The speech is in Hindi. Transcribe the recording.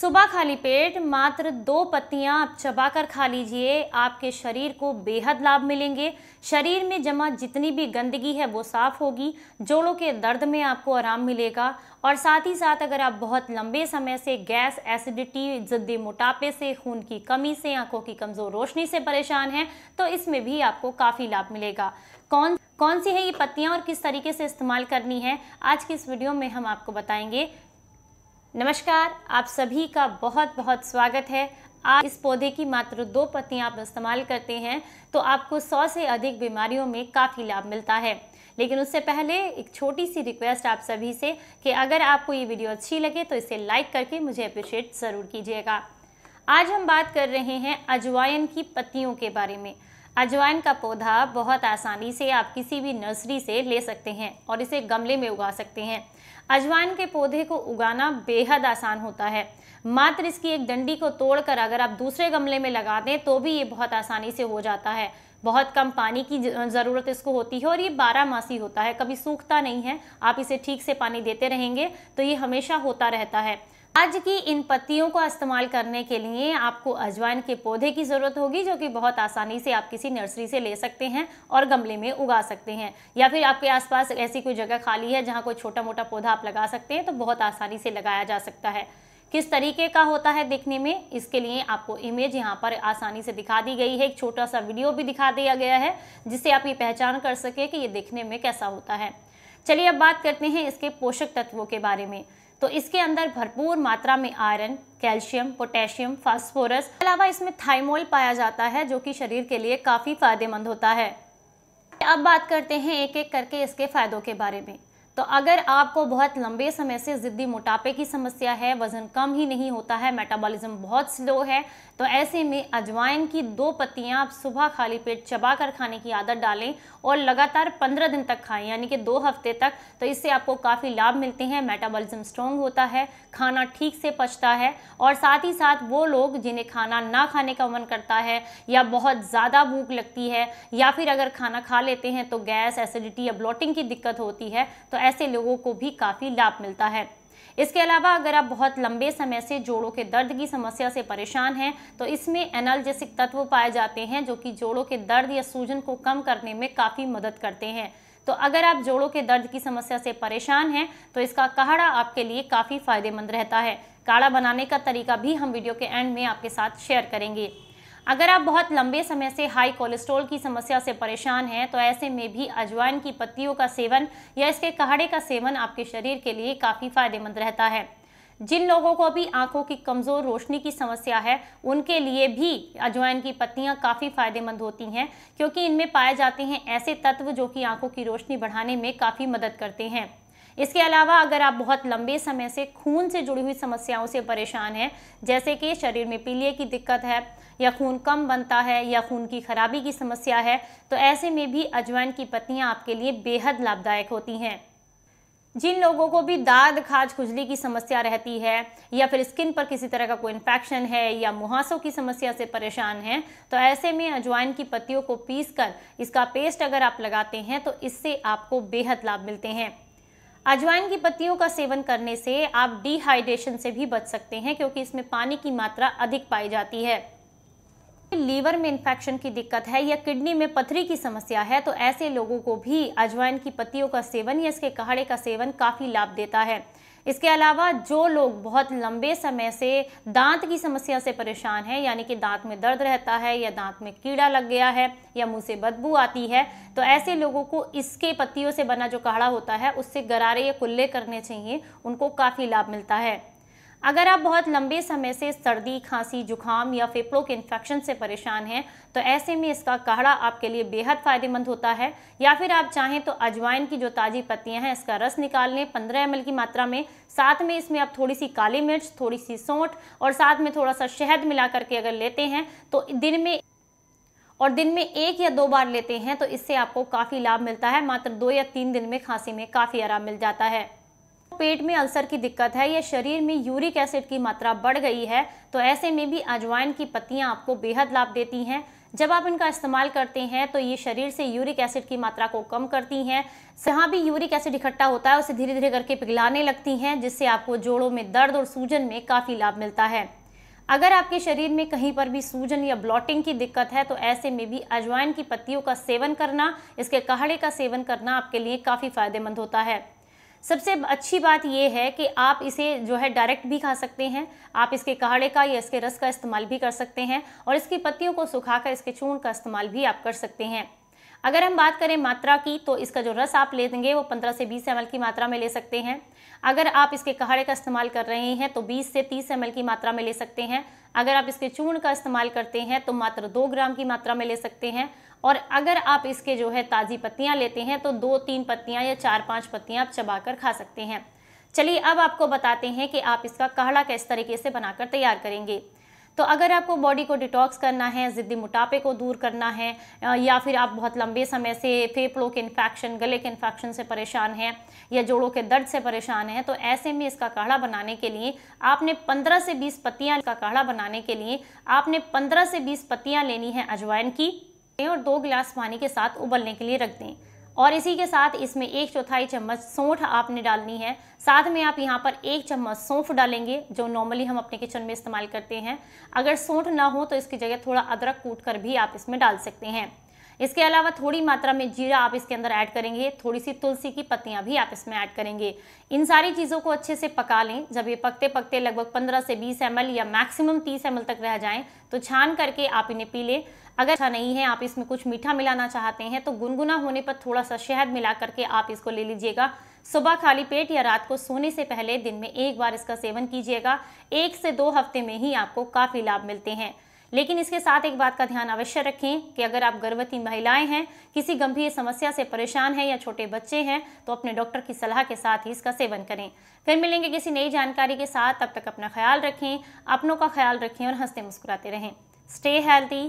सुबह खाली पेट मात्र दो पत्तियां आप चबाकर खा लीजिए आपके शरीर को बेहद लाभ मिलेंगे शरीर में जमा जितनी भी गंदगी है वो साफ होगी जोड़ों के दर्द में आपको आराम मिलेगा और साथ ही साथ अगर आप बहुत लंबे समय से गैस एसिडिटी ज़िद्दी मोटापे से खून की कमी से आंखों की कमज़ोर रोशनी से परेशान हैं तो इसमें भी आपको काफ़ी लाभ मिलेगा कौन कौन सी है ये पत्तियां और किस तरीके से इस्तेमाल करनी है आज की इस वीडियो में हम आपको बताएंगे नमस्कार आप सभी का बहुत बहुत स्वागत है आप इस पौधे की मात्र दो पत्तियां आप इस्तेमाल करते हैं तो आपको सौ से अधिक बीमारियों में काफ़ी लाभ मिलता है लेकिन उससे पहले एक छोटी सी रिक्वेस्ट आप सभी से कि अगर आपको ये वीडियो अच्छी लगे तो इसे लाइक करके मुझे अप्रिशिएट ज़रूर कीजिएगा आज हम बात कर रहे हैं अजवाइन की पत्तियों के बारे में अजवाइन का पौधा बहुत आसानी से आप किसी भी नर्सरी से ले सकते हैं और इसे गमले में उगा सकते हैं अजवाइन के पौधे को उगाना बेहद आसान होता है मात्र इसकी एक डंडी को तोड़कर अगर आप दूसरे गमले में लगा दें तो भी ये बहुत आसानी से हो जाता है बहुत कम पानी की ज़रूरत इसको होती है और ये बारह मासी होता है कभी सूखता नहीं है आप इसे ठीक से पानी देते रहेंगे तो ये हमेशा होता रहता है आज की इन पत्तियों का इस्तेमाल करने के लिए आपको अजवाइन के पौधे की ज़रूरत होगी जो कि बहुत आसानी से आप किसी नर्सरी से ले सकते हैं और गमले में उगा सकते हैं या फिर आपके आसपास ऐसी कोई जगह खाली है जहाँ कोई छोटा मोटा पौधा आप लगा सकते हैं तो बहुत आसानी से लगाया जा सकता है किस तरीके का होता है दिखने में इसके लिए आपको इमेज यहाँ पर आसानी से दिखा दी गई है एक छोटा सा वीडियो भी दिखा दिया गया है जिससे आप ये पहचान कर सके कि ये दिखने में कैसा होता है चलिए अब बात करते हैं इसके पोषक तत्वों के बारे में तो इसके अंदर भरपूर मात्रा में आयरन कैल्शियम पोटेशियम फास्फोरस अलावा इसमें थाइमोल पाया जाता है जो कि शरीर के लिए काफ़ी फायदेमंद होता है अब बात करते हैं एक एक करके इसके फ़ायदों के बारे में तो अगर आपको बहुत लंबे समय से ज़िद्दी मोटापे की समस्या है वज़न कम ही नहीं होता है मेटाबॉलिज्म बहुत स्लो है तो ऐसे में अजवाइन की दो पत्तियां आप सुबह खाली पेट चबा कर खाने की आदत डालें और लगातार पंद्रह दिन तक खाएं यानी कि दो हफ्ते तक तो इससे आपको काफ़ी लाभ मिलते हैं मेटाबॉलिज्म स्ट्रॉन्ग होता है खाना ठीक से पचता है और साथ ही साथ वो लोग जिन्हें खाना ना खाने का मन करता है या बहुत ज़्यादा भूख लगती है या फिर अगर खाना खा लेते हैं तो गैस एसिडिटी या ब्लॉटिंग की दिक्कत होती है तो ऐसे लोगों को भी काफ़ी लाभ मिलता है इसके अलावा अगर आप बहुत लंबे समय से जोड़ों के दर्द की समस्या से परेशान हैं तो इसमें एनाल्जेसिक तत्व पाए जाते हैं जो कि जोड़ों के दर्द या सूजन को कम करने में काफ़ी मदद करते हैं तो अगर आप जोड़ों के दर्द की समस्या से परेशान हैं तो इसका काढ़ा आपके लिए काफ़ी फायदेमंद रहता है काढ़ा बनाने का तरीका भी हम वीडियो के एंड में आपके साथ शेयर करेंगे अगर आप बहुत लंबे समय से हाई कोलेस्ट्रॉल की समस्या से परेशान हैं तो ऐसे में भी अजवाइन की पत्तियों का सेवन या इसके काढ़े का सेवन आपके शरीर के लिए काफ़ी फायदेमंद रहता है जिन लोगों को अभी आंखों की कमज़ोर रोशनी की समस्या है उनके लिए भी अजवाइन की पत्तियां काफ़ी फायदेमंद होती हैं क्योंकि इनमें पाए जाते हैं ऐसे तत्व जो कि आंखों की रोशनी बढ़ाने में काफ़ी मदद करते हैं इसके अलावा अगर आप बहुत लंबे समय से खून से जुड़ी हुई समस्याओं से परेशान हैं जैसे कि शरीर में पीलिए की दिक्कत है या खून कम बनता है या खून की खराबी की समस्या है तो ऐसे में भी अजवाइन की पत्तियाँ आपके लिए बेहद लाभदायक होती हैं जिन लोगों को भी दाद खाज खुजली की समस्या रहती है या फिर स्किन पर किसी तरह का कोई इन्फेक्शन है या मुहासों की समस्या से परेशान हैं तो ऐसे में अजवाइन की पत्तियों को पीस कर इसका पेस्ट अगर आप लगाते हैं तो इससे आपको बेहद लाभ मिलते हैं अजवाइन की पत्तियों का सेवन करने से आप डिहाइड्रेशन से भी बच सकते हैं क्योंकि इसमें पानी की मात्रा अधिक पाई जाती है लीवर में इन्फेक्शन की दिक्कत है या किडनी में पथरी की समस्या है तो ऐसे लोगों को भी अजवाइन की पत्तियों का सेवन या इसके कहाड़े का सेवन काफ़ी लाभ देता है इसके अलावा जो लोग बहुत लंबे समय से दांत की समस्या से परेशान हैं यानी कि दांत में दर्द रहता है या दांत में कीड़ा लग गया है या मुंह से बदबू आती है तो ऐसे लोगों को इसके पत्तियों से बना जो काढ़ा होता है उससे गरारे या कुल्ले करने चाहिए उनको काफ़ी लाभ मिलता है अगर आप बहुत लंबे समय से सर्दी खांसी जुकाम या फेफड़ों के इन्फेक्शन से परेशान हैं तो ऐसे में इसका काढ़ा आपके लिए बेहद फ़ायदेमंद होता है या फिर आप चाहें तो अजवाइन की जो ताज़ी पत्तियां हैं इसका रस निकाल लें पंद्रह एम की मात्रा में साथ में इसमें आप थोड़ी सी काली मिर्च थोड़ी सी सौंठ और साथ में थोड़ा सा शहद मिला करके अगर लेते हैं तो दिन में और दिन में एक या दो बार लेते हैं तो इससे आपको काफ़ी लाभ मिलता है मात्र दो या तीन दिन में खांसी में काफ़ी आराम मिल जाता है पेट में अल्सर की दिक्कत है या शरीर में यूरिक एसिड की मात्रा बढ़ गई है तो ऐसे में भी अजवाइन की पत्तियां आपको बेहद लाभ देती हैं जब आप इनका इस्तेमाल करते हैं तो ये शरीर से यूरिक एसिड की मात्रा को कम करती हैं जहाँ भी यूरिक एसिड इकट्ठा होता है उसे धीरे धीरे करके पिघलाने लगती हैं जिससे आपको जोड़ों में दर्द और सूजन में काफ़ी लाभ मिलता है अगर आपके शरीर में कहीं पर भी सूजन या ब्लॉटिंग की दिक्कत है तो ऐसे में भी अजवाइन की पत्तियों का सेवन करना इसके काढ़े का सेवन करना आपके लिए काफ़ी फायदेमंद होता है सबसे अच्छी बात यह है कि आप इसे जो है डायरेक्ट भी खा सकते हैं आप इसके काढ़े का या इसके रस का इस्तेमाल भी कर सकते हैं और इसकी पत्तियों को सुखाकर इसके चूर्ण का इस्तेमाल भी आप कर सकते हैं अगर हम बात करें मात्रा की तो इसका जो रस आप ले देंगे वो 15 से 20 एम की मात्रा में ले सकते हैं अगर आप इसके काढ़े का इस्तेमाल कर रहे हैं तो 20 से 30 एम की मात्रा में ले सकते हैं अगर आप इसके चूर्ण का इस्तेमाल करते हैं तो मात्र दो ग्राम की मात्रा में ले सकते हैं और अगर आप इसके जो है ताज़ी पत्तियाँ लेते हैं तो दो तीन पत्तियाँ या चार पाँच पत्तियाँ आप चबा कर खा सकते हैं चलिए अब आपको बताते हैं कि आप इसका काढ़ा किस तरीके से बनाकर तैयार करेंगे तो अगर आपको बॉडी को डिटॉक्स करना है ज़िद्दी मोटापे को दूर करना है या फिर आप बहुत लंबे समय से फेफड़ों के इन्फेक्शन गले के इन्फेक्शन से परेशान हैं या जोड़ों के दर्द से परेशान हैं तो ऐसे में इसका काढ़ा बनाने के लिए आपने 15 से 20 पत्तियां का काढ़ा बनाने के लिए आपने 15 से 20 पत्तियां लेनी है अजवाइन की लें और दो गिलास पानी के साथ उबलने के लिए रख दें और इसी के साथ इसमें एक चौथाई चम्मच सौंठ आपने डालनी है साथ में आप यहाँ पर एक चम्मच सौंफ डालेंगे जो नॉर्मली हम अपने किचन में इस्तेमाल करते हैं अगर सौंठ ना हो तो इसकी जगह थोड़ा अदरक कूट कर भी आप इसमें डाल सकते हैं इसके अलावा थोड़ी मात्रा में जीरा आप इसके अंदर ऐड करेंगे थोड़ी सी तुलसी की पत्तियां भी आप इसमें ऐड करेंगे इन सारी चीज़ों को अच्छे से पका लें जब ये पकते पकते लगभग 15 से 20 एम या मैक्सिमम 30 एम तक रह जाएं तो छान करके आप इन्हें पी लें अगर अच्छा नहीं है आप इसमें कुछ मीठा मिलाना चाहते हैं तो गुनगुना होने पर थोड़ा सा शहद मिला करके आप इसको ले लीजिएगा सुबह खाली पेट या रात को सोने से पहले दिन में एक बार इसका सेवन कीजिएगा एक से दो हफ्ते में ही आपको काफ़ी लाभ मिलते हैं लेकिन इसके साथ एक बात का ध्यान अवश्य रखें कि अगर आप गर्भवती महिलाएं हैं किसी गंभीर समस्या से परेशान हैं या छोटे बच्चे हैं तो अपने डॉक्टर की सलाह के साथ ही इसका सेवन करें फिर मिलेंगे किसी नई जानकारी के साथ तब तक अपना ख्याल रखें अपनों का ख्याल रखें और हंसते मुस्कुराते रहें स्टे हेल्थी